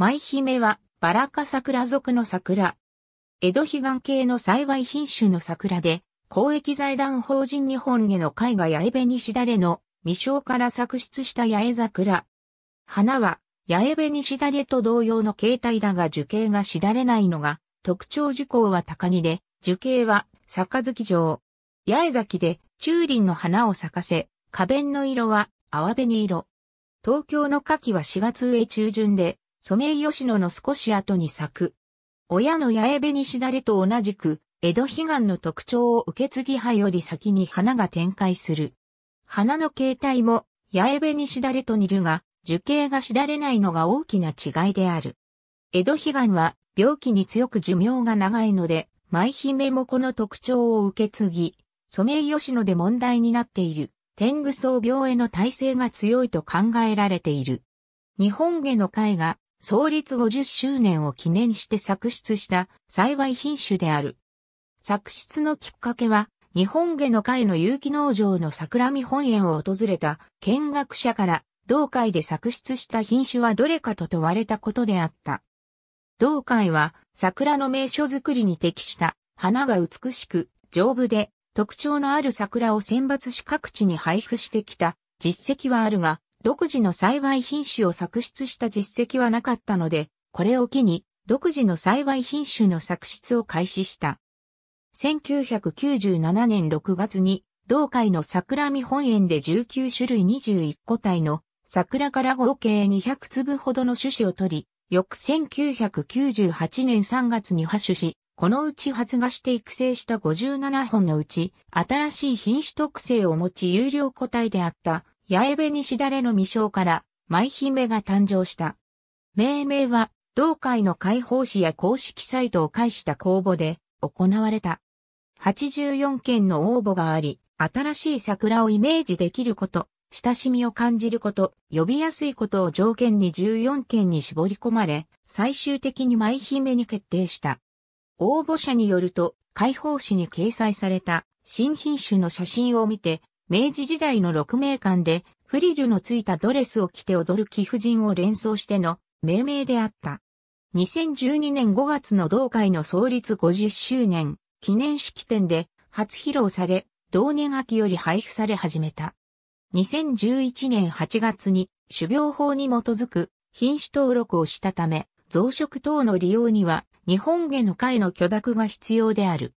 舞姫は、バラ科桜属の桜。江戸悲願系の栽培品種の桜で、公益財団法人日本への絵画八重紅しだれの未章から作出した八重桜。花は、八重紅しだれと同様の形態だが樹形がしだれないのが、特徴樹高は高木で、樹形は、杯状。八重咲きで、中ンの花を咲かせ、花弁の色は、淡紅色。東京の夏季は4月上中旬で、ソメイヨシノの少し後に咲く。親の八重紅しだれと同じく、江戸彼岸の特徴を受け継ぎ葉より先に花が展開する。花の形態も、八重紅しだれと似るが、樹形がしだれないのが大きな違いである。江戸彼岸は、病気に強く寿命が長いので、舞姫もこの特徴を受け継ぎ、ソメイヨシノで問題になっている、天狗草病への耐性が強いと考えられている。日本下の絵画、創立50周年を記念して作出した幸い品種である。作出のきっかけは、日本下の会の有機農場の桜見本園を訪れた見学者から、同会で作出した品種はどれかと問われたことであった。同会は、桜の名所づくりに適した花が美しく、丈夫で特徴のある桜を選抜し各地に配布してきた実績はあるが、独自の栽培品種を作出した実績はなかったので、これを機に独自の栽培品種の作出を開始した。1997年6月に、同会の桜見本園で19種類21個体の桜から合計200粒ほどの種子を取り、翌1998年3月に発種し、このうち発芽して育成した57本のうち、新しい品種特性を持ち有料個体であった八重部西しだれの未章から、舞姫が誕生した。命名は、同会の開放誌や公式サイトを介した公募で行われた。84件の応募があり、新しい桜をイメージできること、親しみを感じること、呼びやすいことを条件に14件に絞り込まれ、最終的に舞姫に決定した。応募者によると、開放誌に掲載された新品種の写真を見て、明治時代の六名館でフリルのついたドレスを着て踊る貴婦人を連想しての命名であった。2012年5月の同会の創立50周年記念式典で初披露され、同年秋より配布され始めた。2011年8月に種苗法に基づく品種登録をしたため、増殖等の利用には日本下の会の許諾が必要である。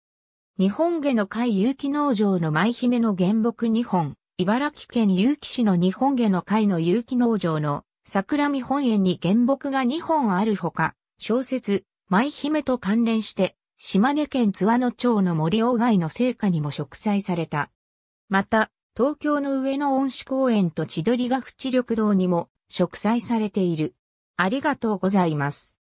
日本下の会有機農場の舞姫の原木2本、茨城県結城市の日本下の会の有機農場の桜見本園に原木が2本あるほか、小説、舞姫と関連して、島根県津和野町の森鴎外の聖火にも植栽された。また、東京の上野恩賜公園と千鳥ヶ淵緑道にも植栽されている。ありがとうございます。